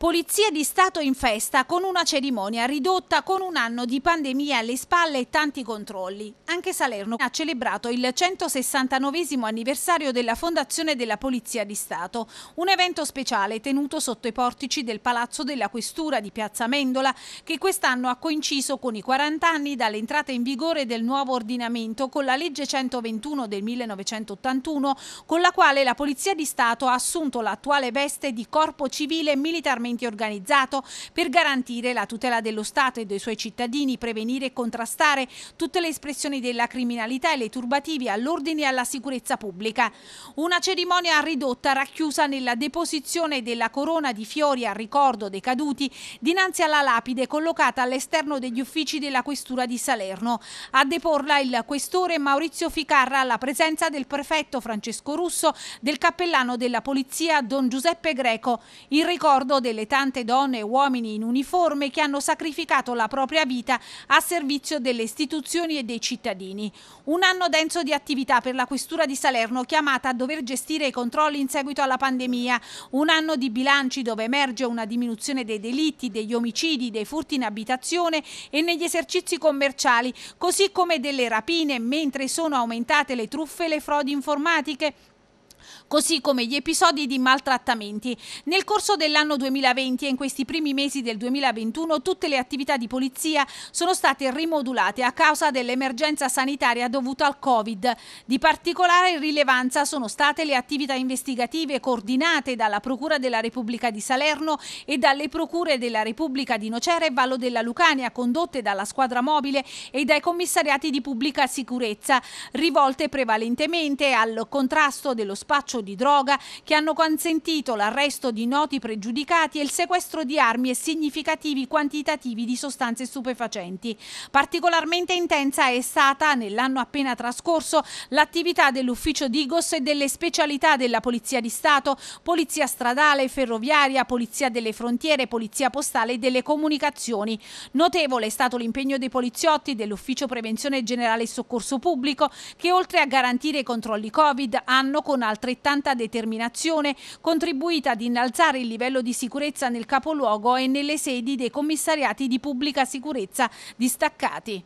Polizia di Stato in festa con una cerimonia ridotta con un anno di pandemia alle spalle e tanti controlli. Anche Salerno ha celebrato il 169 anniversario della fondazione della Polizia di Stato, un evento speciale tenuto sotto i portici del Palazzo della Questura di Piazza Mendola che quest'anno ha coinciso con i 40 anni dall'entrata in vigore del nuovo ordinamento con la legge 121 del 1981 con la quale la Polizia di Stato ha assunto l'attuale veste di corpo civile militarmente criminalmente organizzato per garantire la tutela dello Stato e dei suoi cittadini, prevenire e contrastare tutte le espressioni della criminalità e le turbative all'ordine e alla sicurezza pubblica. Una cerimonia ridotta racchiusa nella deposizione della corona di fiori a ricordo dei caduti dinanzi alla lapide collocata all'esterno degli uffici della Questura di Salerno. A deporla il questore Maurizio Ficarra alla presenza del prefetto Francesco Russo, del cappellano della polizia Don Giuseppe Greco, in ricordo delle delle tante donne e uomini in uniforme che hanno sacrificato la propria vita a servizio delle istituzioni e dei cittadini. Un anno denso di attività per la Questura di Salerno chiamata a dover gestire i controlli in seguito alla pandemia, un anno di bilanci dove emerge una diminuzione dei delitti, degli omicidi, dei furti in abitazione e negli esercizi commerciali, così come delle rapine, mentre sono aumentate le truffe e le frodi informatiche così come gli episodi di maltrattamenti. Nel corso dell'anno 2020 e in questi primi mesi del 2021 tutte le attività di polizia sono state rimodulate a causa dell'emergenza sanitaria dovuta al Covid. Di particolare rilevanza sono state le attività investigative coordinate dalla Procura della Repubblica di Salerno e dalle Procure della Repubblica di Nocera e Vallo della Lucania condotte dalla squadra mobile e dai commissariati di pubblica sicurezza, rivolte prevalentemente al contrasto dello spazio spaccio di droga che hanno consentito l'arresto di noti pregiudicati e il sequestro di armi e significativi quantitativi di sostanze stupefacenti. Particolarmente intensa è stata, nell'anno appena trascorso, l'attività dell'ufficio Digos e delle specialità della Polizia di Stato, Polizia Stradale, Ferroviaria, Polizia delle Frontiere, Polizia Postale e delle Comunicazioni. Notevole è stato l'impegno dei poliziotti dell'Ufficio Prevenzione Generale e Soccorso Pubblico che oltre a garantire i controlli Covid hanno con altri altrettanta determinazione contribuita ad innalzare il livello di sicurezza nel capoluogo e nelle sedi dei commissariati di pubblica sicurezza distaccati.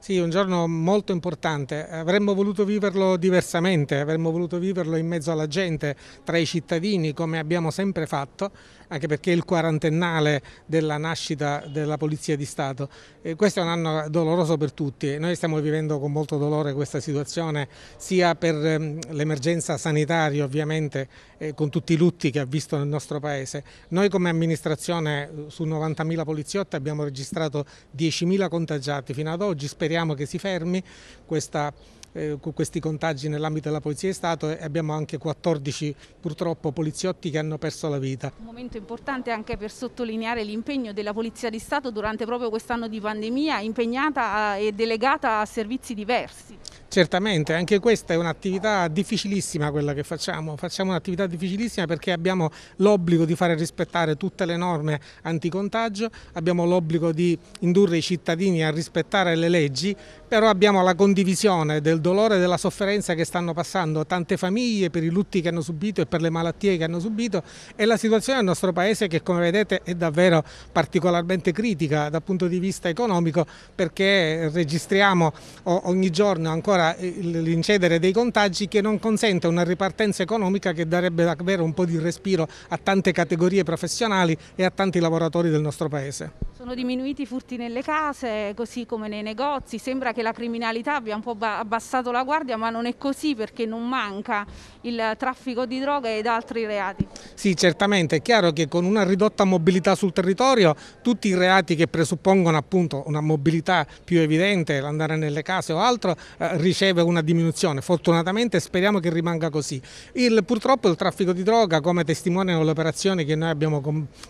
Sì, un giorno molto importante. Avremmo voluto viverlo diversamente, avremmo voluto viverlo in mezzo alla gente, tra i cittadini, come abbiamo sempre fatto, anche perché è il quarantennale della nascita della Polizia di Stato. E questo è un anno doloroso per tutti. Noi stiamo vivendo con molto dolore questa situazione, sia per ehm, l'emergenza sanitaria ovviamente, con tutti i lutti che ha visto nel nostro Paese. Noi come amministrazione eh, su 90.000 poliziotti abbiamo registrato 10.000 contagiati fino ad oggi, spesso speriamo che si fermi questa, eh, questi contagi nell'ambito della Polizia di Stato e abbiamo anche 14 purtroppo poliziotti che hanno perso la vita. Un momento importante anche per sottolineare l'impegno della Polizia di Stato durante proprio quest'anno di pandemia impegnata eh, e delegata a servizi diversi. Certamente, anche questa è un'attività difficilissima quella che facciamo, facciamo un'attività difficilissima perché abbiamo l'obbligo di fare rispettare tutte le norme anticontagio, abbiamo l'obbligo di indurre i cittadini a rispettare le leggi, però abbiamo la condivisione del dolore e della sofferenza che stanno passando tante famiglie per i lutti che hanno subito e per le malattie che hanno subito e la situazione del nostro paese che come vedete è davvero particolarmente critica dal punto di vista economico perché registriamo ogni giorno ancora l'incedere dei contagi che non consente una ripartenza economica che darebbe davvero un po' di respiro a tante categorie professionali e a tanti lavoratori del nostro paese. Sono diminuiti i furti nelle case, così come nei negozi. Sembra che la criminalità abbia un po' abbassato la guardia, ma non è così perché non manca il traffico di droga ed altri reati. Sì, certamente. È chiaro che con una ridotta mobilità sul territorio, tutti i reati che presuppongono appunto una mobilità più evidente, l'andare nelle case o altro, eh, riceve una diminuzione. Fortunatamente speriamo che rimanga così. Il, purtroppo il traffico di droga, come testimoniano le operazioni che noi abbiamo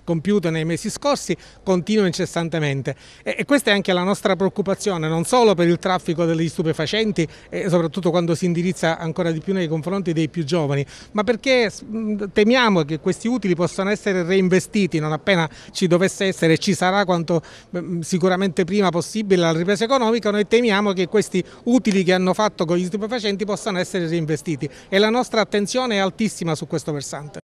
compiuto nei mesi scorsi, continua in incessantemente. E, questa è anche la nostra preoccupazione, non solo per il traffico degli stupefacenti e soprattutto quando si indirizza ancora di più nei confronti dei più giovani, ma perché temiamo che questi utili possano essere reinvestiti non appena ci dovesse essere e ci sarà quanto sicuramente prima possibile la ripresa economica, noi temiamo che questi utili che hanno fatto con gli stupefacenti possano essere reinvestiti e la nostra attenzione è altissima su questo versante.